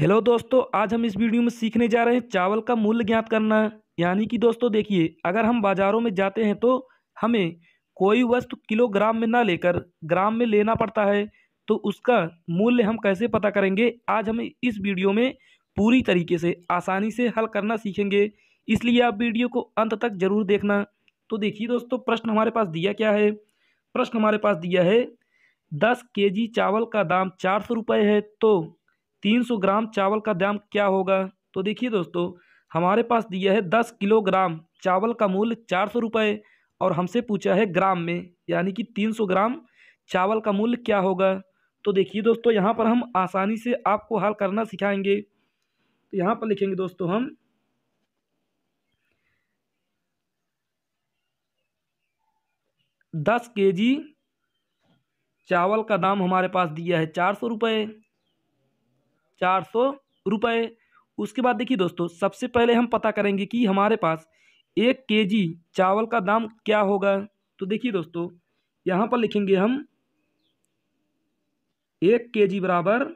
hello दोस्तों आज हम इस वीडियो में सीखने जा रहे हैं चावल का मूल्य ज्ञात करना यानी कि दोस्तों देखिए अगर हम बाज़ारों में जाते हैं तो हमें कोई वस्तु किलोग्राम में ना लेकर ग्राम में लेना पड़ता है तो उसका मूल्य हम कैसे पता करेंगे आज हम इस वीडियो में पूरी तरीके से आसानी से हल करना सीखेंगे इसलिए आप वीडियो को अंत तक जरूर देखना तो देखिए दोस्तों प्रश्न हमारे पास दिया क्या है प्रश्न हमारे पास दिया है दस के जी चावल का दाम चार सौ रुपये है तो 300 ग्राम चावल का दाम क्या होगा तो देखिए दोस्तों हमारे पास दिया है दस किलोग्राम चावल का मूल्य चार सौ रुपये और हमसे पूछा है ग्राम में यानी कि तीन सौ ग्राम चावल का मूल्य क्या होगा तो देखिए दोस्तों यहाँ पर हम आसानी से आपको हल करना सिखाएंगे तो यहाँ पर लिखेंगे दोस्तों हम दस के जी चावल का दाम हमारे पास दिया है चार सौ रुपये चार सौ रुपये उसके बाद देखिए दोस्तों सबसे पहले हम पता करेंगे कि हमारे पास एक के जी चावल का दाम क्या होगा तो देखिए दोस्तों यहाँ पर लिखेंगे हम एक के जी बराबर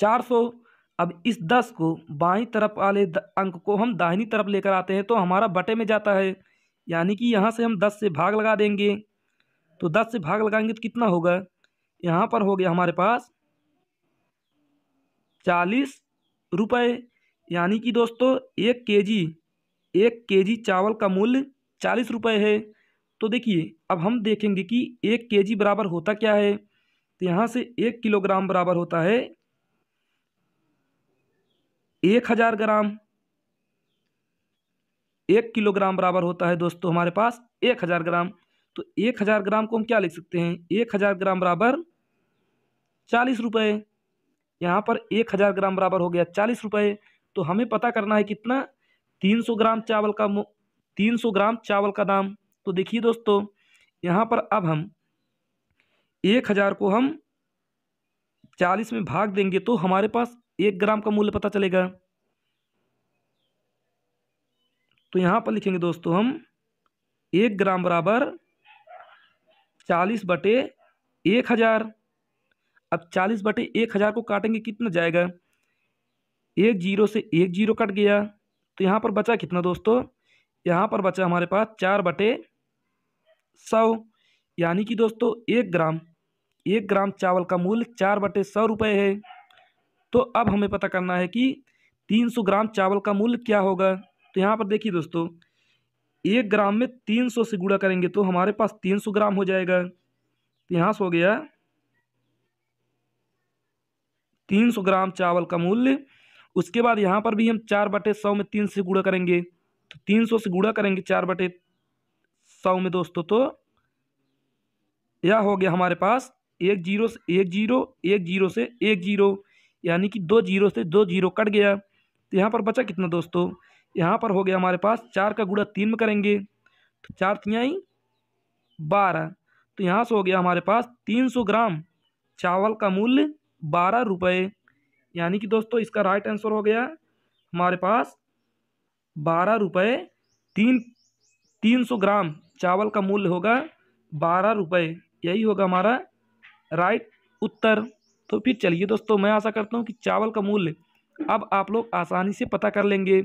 चार सौ अब इस दस को बाई तरफ वाले अंक को हम दाहिनी तरफ लेकर आते हैं तो हमारा बटे में जाता है यानी कि यहाँ से हम दस से भाग लगा देंगे तो दस से भाग लगाएंगे तो कितना होगा यहाँ पर हो गया हमारे पास चालीस रुपये यानी कि दोस्तों एक केजी एक केजी चावल का मूल्य चालीस रुपये है तो देखिए अब हम देखेंगे कि एक केजी बराबर होता क्या है तो यहाँ से एक किलोग्राम बराबर होता है एक हज़ार ग्राम एक किलोग्राम बराबर होता है दोस्तों हमारे पास एक हज़ार ग्राम तो एक हज़ार ग्राम को हम क्या लिख सकते हैं एक हज़ार ग्राम बराबर चालीस रुपये यहाँ पर एक हज़ार ग्राम बराबर हो गया चालीस रुपये तो हमें पता करना है कितना तीन सौ ग्राम चावल का तीन सौ ग्राम चावल का दाम तो देखिए दोस्तों यहाँ पर अब हम एक हज़ार को हम चालीस में भाग देंगे तो हमारे पास एक ग्राम का मूल्य पता चलेगा तो यहाँ पर लिखेंगे दोस्तों हम एक ग्राम बराबर चालीस बटे एक हज़ार अब चालीस बटे एक हज़ार को काटेंगे कितना जाएगा एक जीरो से एक जीरो कट गया तो यहाँ पर बचा कितना दोस्तों यहाँ पर बचा हमारे पास चार बटे सौ यानी कि दोस्तों एक ग्राम एक ग्राम चावल का मूल्य चार बटे सौ रुपये है तो अब हमें पता करना है कि तीन सौ ग्राम चावल का मूल्य क्या होगा तो यहाँ पर देखिए दोस्तों एक ग्राम में तीन सौ से गुड़ा करेंगे तो हमारे पास तीन सौ ग्राम हो जाएगा तो यहाँ से हो गया तीन सौ ग्राम चावल का मूल्य उसके बाद यहाँ पर भी हम चार बटे सौ में तीन से गुड़ा करेंगे तो तीन सौ से गुड़ा करेंगे चार बटे सौ में दोस्तों तो यह हो गया हमारे पास एक जीरो से एक जीरो एक जीरो से एक जीरो यानी कि दो जीरो से दो जीरो कट गया तो यहाँ पर बचा कितना दोस्तों यहाँ पर हो गया हमारे पास चार का गुड़ा तीन में करेंगे तो चार तिहाई बारह तो यहाँ से हो गया हमारे पास तीन सौ ग्राम चावल का मूल्य बारह रुपये यानी कि दोस्तों इसका राइट आंसर हो गया हमारे पास बारह रुपये तीन तीन सौ ग्राम चावल का मूल्य होगा बारह रुपये यही होगा हमारा राइट उत्तर तो फिर चलिए दोस्तों मैं आशा करता हूँ कि चावल का मूल्य अब आप लोग आसानी से पता कर लेंगे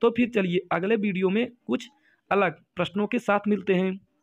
तो फिर चलिए अगले वीडियो में कुछ अलग प्रश्नों के साथ मिलते हैं